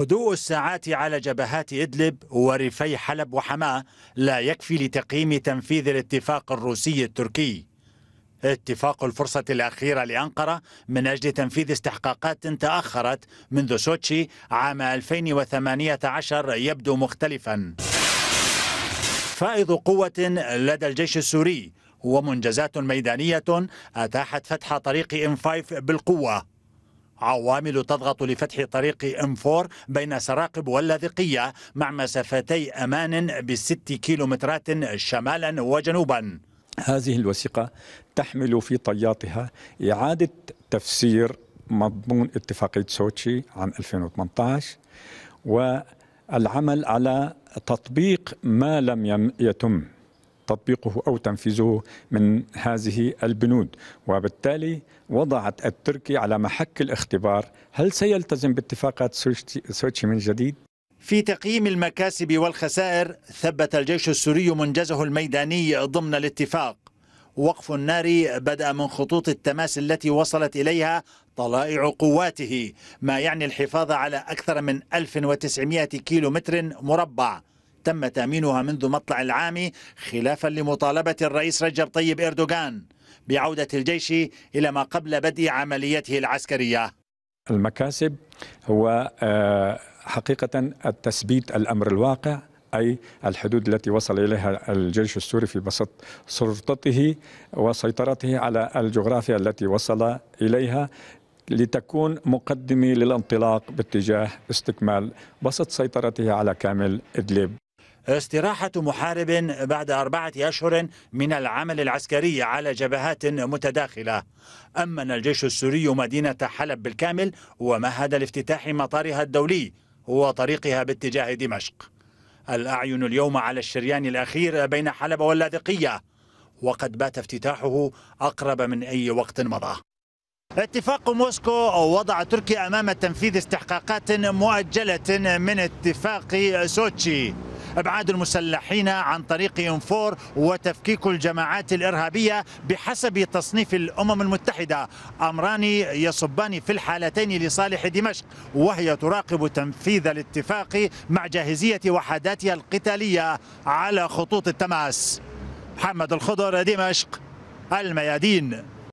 هدوء الساعات على جبهات إدلب وريفي حلب وحماة لا يكفي لتقييم تنفيذ الاتفاق الروسي التركي اتفاق الفرصة الأخيرة لأنقرة من أجل تنفيذ استحقاقات تأخرت منذ سوتشي عام 2018 يبدو مختلفا فائض قوة لدى الجيش السوري ومنجزات ميدانية أتاحت فتح طريق إم 5 بالقوة عوامل تضغط لفتح طريق ام 4 بين سراقب واللاذقيه مع مسافتي امان بست كيلومترات شمالا وجنوبا. هذه الوثيقه تحمل في طياتها اعاده تفسير مضمون اتفاقيه سوتشي عام 2018 والعمل على تطبيق ما لم يتم تطبيقه أو تنفيذه من هذه البنود وبالتالي وضعت التركي على محك الاختبار هل سيلتزم باتفاقات سوتشي من جديد؟ في تقييم المكاسب والخسائر ثبت الجيش السوري منجزه الميداني ضمن الاتفاق وقف النار بدأ من خطوط التماس التي وصلت إليها طلائع قواته ما يعني الحفاظ على أكثر من 1900 كيلومتر مربع تم تأمينها منذ مطلع العام خلافا لمطالبة الرئيس رجب طيب إردوغان بعودة الجيش إلى ما قبل بدء عمليته العسكرية المكاسب هو آه، حقيقة التثبيت الأمر الواقع أي الحدود التي وصل إليها الجيش السوري في بسط سلطته وسيطرته على الجغرافيا التي وصل إليها لتكون مقدمة للانطلاق باتجاه استكمال بسط سيطرته على كامل إدلب استراحة محارب بعد أربعة أشهر من العمل العسكري على جبهات متداخلة أمن الجيش السوري مدينة حلب بالكامل ومهد لافتتاح مطارها الدولي وطريقها باتجاه دمشق الأعين اليوم على الشريان الأخير بين حلب واللاذقية وقد بات افتتاحه أقرب من أي وقت مضى اتفاق موسكو وضع تركيا أمام تنفيذ استحقاقات مؤجلة من اتفاق سوتشي ابعاد المسلحين عن طريق ينفور وتفكيك الجماعات الارهابيه بحسب تصنيف الامم المتحده امران يصبان في الحالتين لصالح دمشق وهي تراقب تنفيذ الاتفاق مع جاهزيه وحداتها القتاليه على خطوط التماس محمد الخضر دمشق الميادين